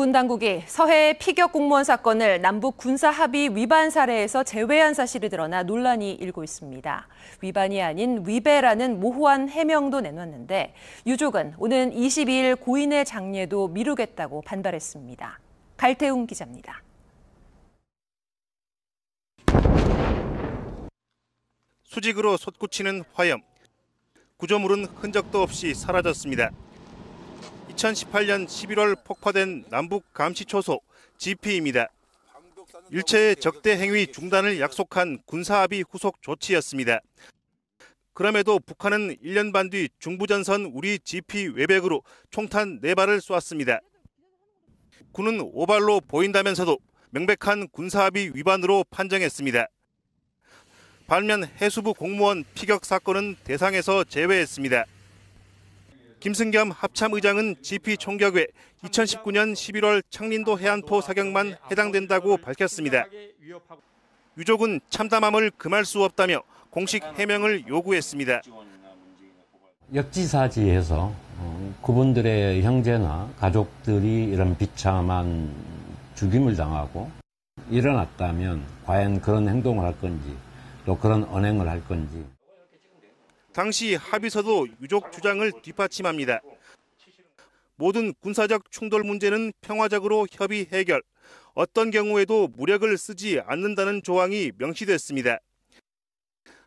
군 당국이 서해 의 피격 공무원 사건을 남북 군사 합의 위반 사례에서 제외한 사실이 드러나 논란이 일고 있습니다. 위반이 아닌 위배라는 모호한 해명도 내놨는데 유족은 오는 22일 고인의 장례도 미루겠다고 반발했습니다. 갈태웅 기자입니다. 수직으로 솟구치는 화염. 구조물은 흔적도 없이 사라졌습니다. 2018년 11월 폭파된 남북 감시초소 GP입니다. 일체의 적대 행위 중단을 약속한 군사합의 후속 조치였습니다. 그럼에도 북한은 1년 반 뒤 중부전선 우리 GP 외벽으로 총탄 4발을 쏘았습니다. 군은 오발로 보인다면서도 명백한 군사합의 위반으로 판정했습니다. 반면 해수부 공무원 피격 사건은 대상에서 제외했습니다. 김승겸 합참의장은 GP 총격회 2019년 11월 창린도 해안포 사격만 해당된다고 밝혔습니다. 유족은 참담함을 금할 수 없다며 공식 해명을 요구했습니다. 역지사지에서 어, 그분들의 형제나 가족들이 이런 비참한 죽임을 당하고 일어났다면 과연 그런 행동을 할 건지 또 그런 언행을 할 건지 당시 합의서도 유족 주장을 뒷받침합니다. 모든 군사적 충돌 문제는 평화적으로 협의 해결, 어떤 경우에도 무력을 쓰지 않는다는 조항이 명시됐습니다.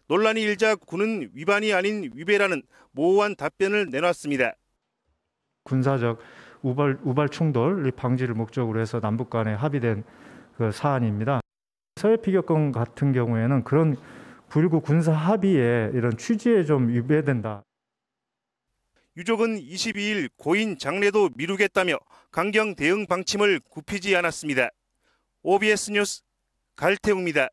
논란이 일자 군은 위반이 아닌 위배라는 모호한 답변을 내놨습니다. 군사적 우발, 우발 충돌 방지를 목적으로 해서 남북 간에 합의된 그 사안입니다. 서해 피격권 같은 경우에는 그런 그리고 군사 합의에 이런 취지에 좀 위배된다. 유족은 22일 고인 장례도 미루겠다며 강경 대응 방침을 굽히지 않았습니다. OBS 뉴스 갈태웅입니다.